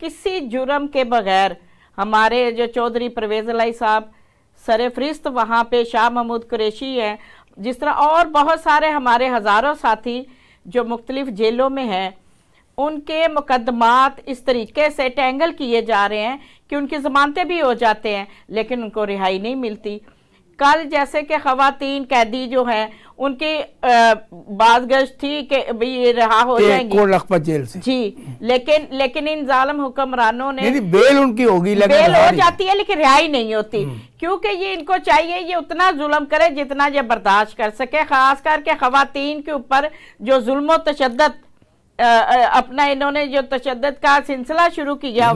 किसी जुर्म के बगैर हमारे जो चौधरी परवेज लाई साहब सरफरिस्त वहाँ पे शाह महमूद कुरेशी हैं जिस तरह और बहुत सारे हमारे हज़ारों साथी जो मुख्तलिफ़ जेलों में हैं उनके मुकदमात इस तरीके से टेंगल किए जा रहे हैं कि उनकी ज़मानतें भी हो जाते हैं लेकिन उनको रिहाई नहीं मिलती कल जैसे कि ख़वातीन कैदी जो हैं उनकी बाजगश थी कि भाई ये रहा हो जाएंगे जेल से जी लेकिन लेकिन इन जालम हुक्मरानों ने बेल उनकी होगी बेल हो जाती है लेकिन रिहाई नहीं होती हम्म। क्योंकि ये इनको चाहिए ये उतना जुल्म करे जितना ये बर्दाश्त कर सके खास करके खातन के ऊपर जो जुल्म तशद अपना इन्होंने जो तशद का सिलसिला शुरू किया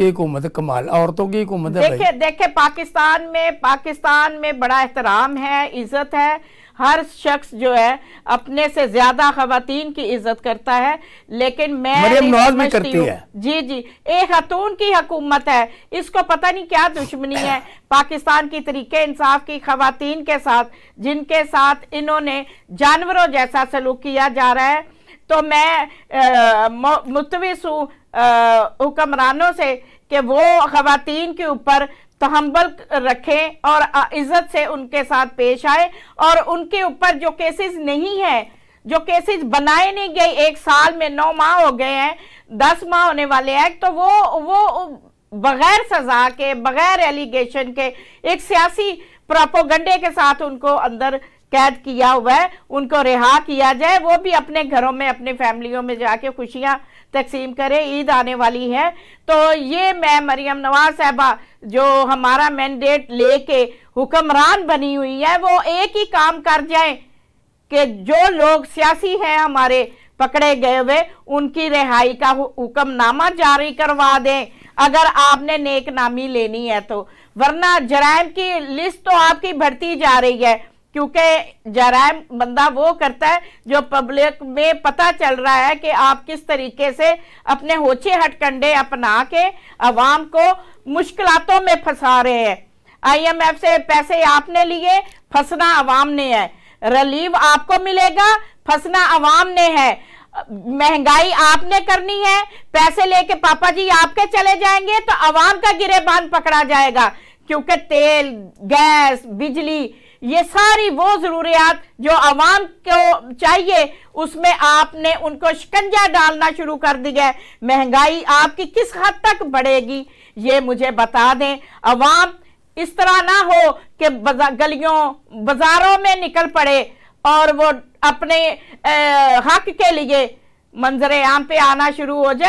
की कमाल औरतों की देखे देखे पाकिस्तान में पाकिस्तान में बड़ा एहतराम है इज्जत है हर शख्स जो है अपने से ज्यादा खातन की इज्जत करता है लेकिन मैं में करती है जी जी एक खतून की हकूमत है इसको पता नहीं क्या दुश्मनी है पाकिस्तान की तरीके इंसाफ की खातन के साथ जिनके साथ इन्होंने जानवरों जैसा सलूक किया जा रहा है तो मैं मुतविस हूँ हुक्मरानों से कि वो खातन के ऊपर तहम्बल तो रखें और इज्जत से उनके साथ पेश आए और उनके ऊपर जो केसेस नहीं है जो केसेस बनाए नहीं गए एक साल में नौ माह हो गए हैं दस माह होने वाले हैं तो वो वो बगैर सजा के बगैर एलिगेशन के एक सियासी प्रोपोगंडे के साथ उनको अंदर कैद किया हुआ है उनको रिहा किया जाए वो भी अपने घरों में अपने फैमिलियों में जाके खुशियाँ तकसीम करें ईद आने वाली है तो ये मैं मरियम नवाज साहबा जो हमारा मैंडेट लेके हुक्मरान बनी हुई है वो एक ही काम कर जाए कि जो लोग सियासी हैं हमारे पकड़े गए हुए उनकी रिहाई का हुक्मनामा जारी करवा दें अगर आपने नेक नामी लेनी है तो वरना जराइम की लिस्ट तो आपकी बढ़ती जा रही है क्योंकि जराइम बंदा वो करता है जो पब्लिक में पता चल रहा है कि आप किस तरीके से अपने होछे हटकंडे अपना के अवाम को मुश्किलों में फंसा रहे हैं आईएमएफ से पैसे आपने लिए फंसना अवाम ने है रिलीव आपको मिलेगा फंसना अवाम ने है महंगाई आपने करनी है पैसे लेके पापा जी आपके चले जाएंगे तो अवाम का गिरेबान पकड़ा जाएगा क्योंकि तेल गैस बिजली ये सारी वो ज़रूरियात जो आवाम को चाहिए उसमें आपने उनको शिकंजा डालना शुरू कर दिया है महंगाई आपकी किस हद तक बढ़ेगी ये मुझे बता दें आवाम इस तरह ना हो कि बजा, गलियों बाज़ारों में निकल पड़े और वो अपने हक के लिए मंजर आम पे आना शुरू हो जाए